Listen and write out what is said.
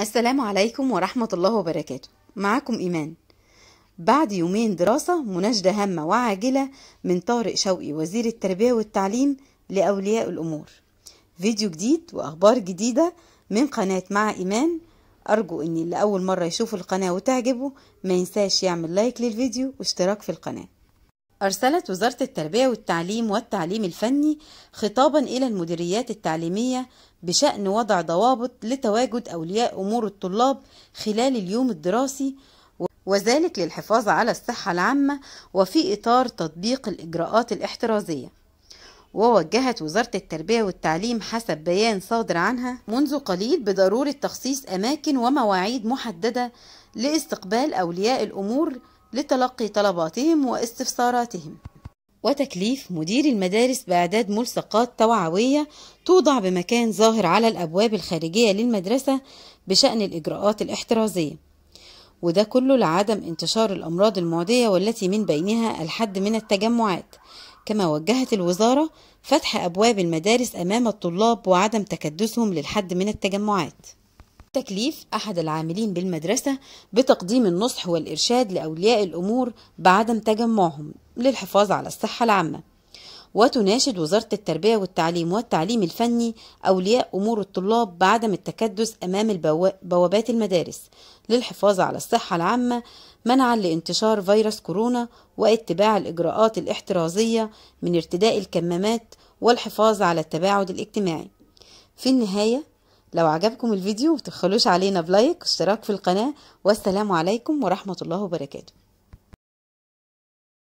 السلام عليكم ورحمة الله وبركاته معكم إيمان بعد يومين دراسة مناشدة هامة وعاجلة من طارق شوقي وزير التربية والتعليم لأولياء الأمور فيديو جديد وأخبار جديدة من قناة مع إيمان أرجو أن اللي أول مرة يشوف القناة وتعجبه ما ينساش يعمل لايك للفيديو واشتراك في القناة أرسلت وزارة التربية والتعليم والتعليم الفني خطابا إلى المديريات التعليمية بشأن وضع ضوابط لتواجد أولياء أمور الطلاب خلال اليوم الدراسي وذلك للحفاظ على الصحة العامة وفي إطار تطبيق الإجراءات الاحترازية ووجهت وزارة التربية والتعليم حسب بيان صادر عنها منذ قليل بضرورة تخصيص أماكن ومواعيد محددة لاستقبال أولياء الأمور لتلقي طلباتهم واستفساراتهم وتكليف مدير المدارس بإعداد ملصقات توعوية توضع بمكان ظاهر على الأبواب الخارجية للمدرسة بشأن الإجراءات الاحترازية وده كله لعدم انتشار الأمراض المعدية والتي من بينها الحد من التجمعات كما وجهت الوزارة فتح أبواب المدارس أمام الطلاب وعدم تكدسهم للحد من التجمعات تكليف أحد العاملين بالمدرسة بتقديم النصح والإرشاد لأولياء الأمور بعدم تجمعهم للحفاظ على الصحة العامة وتناشد وزارة التربية والتعليم والتعليم الفني أولياء أمور الطلاب بعدم التكدس أمام بوابات المدارس للحفاظ على الصحة العامة منعا لانتشار فيروس كورونا واتباع الإجراءات الاحترازية من ارتداء الكمامات والحفاظ على التباعد الاجتماعي في النهاية لو عجبكم الفيديو متخلوش علينا بلايك واشتراك في القناة والسلام عليكم ورحمة الله وبركاته